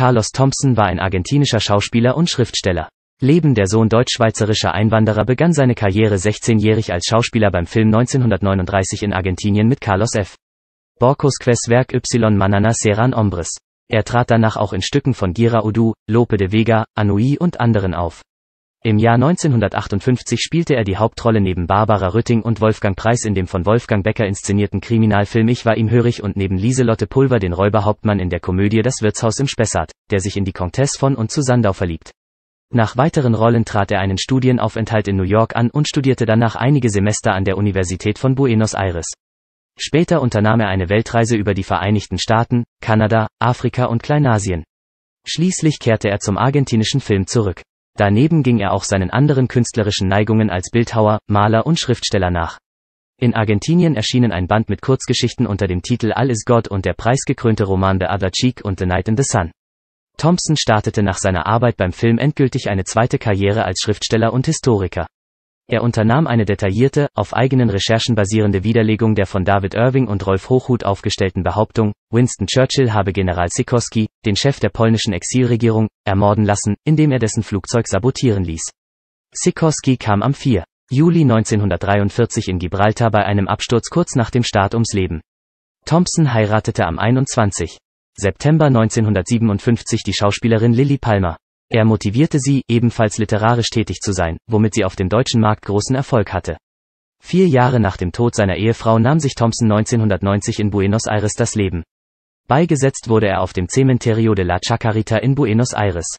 Carlos Thompson war ein argentinischer Schauspieler und Schriftsteller. Leben der Sohn deutsch-schweizerischer Einwanderer begann seine Karriere 16-jährig als Schauspieler beim Film 1939 in Argentinien mit Carlos F. Borcos Quesswerk Y Manana Serran Hombres. Er trat danach auch in Stücken von Gira Udu, Lope de Vega, Anui und anderen auf. Im Jahr 1958 spielte er die Hauptrolle neben Barbara Rütting und Wolfgang Preis in dem von Wolfgang Becker inszenierten Kriminalfilm Ich war ihm hörig und neben Lieselotte Pulver den Räuberhauptmann in der Komödie Das Wirtshaus im Spessart, der sich in die Comtesse von und zu Sandau verliebt. Nach weiteren Rollen trat er einen Studienaufenthalt in New York an und studierte danach einige Semester an der Universität von Buenos Aires. Später unternahm er eine Weltreise über die Vereinigten Staaten, Kanada, Afrika und Kleinasien. Schließlich kehrte er zum argentinischen Film zurück. Daneben ging er auch seinen anderen künstlerischen Neigungen als Bildhauer, Maler und Schriftsteller nach. In Argentinien erschienen ein Band mit Kurzgeschichten unter dem Titel All is God und der preisgekrönte Roman The Other Cheek und The Night in the Sun. Thompson startete nach seiner Arbeit beim Film endgültig eine zweite Karriere als Schriftsteller und Historiker. Er unternahm eine detaillierte, auf eigenen Recherchen basierende Widerlegung der von David Irving und Rolf Hochhuth aufgestellten Behauptung, Winston Churchill habe General Sikorski, den Chef der polnischen Exilregierung, ermorden lassen, indem er dessen Flugzeug sabotieren ließ. Sikorski kam am 4. Juli 1943 in Gibraltar bei einem Absturz kurz nach dem Start ums Leben. Thompson heiratete am 21. September 1957 die Schauspielerin Lily Palmer. Er motivierte sie, ebenfalls literarisch tätig zu sein, womit sie auf dem deutschen Markt großen Erfolg hatte. Vier Jahre nach dem Tod seiner Ehefrau nahm sich Thompson 1990 in Buenos Aires das Leben. Beigesetzt wurde er auf dem Cementerio de la Chacarita in Buenos Aires.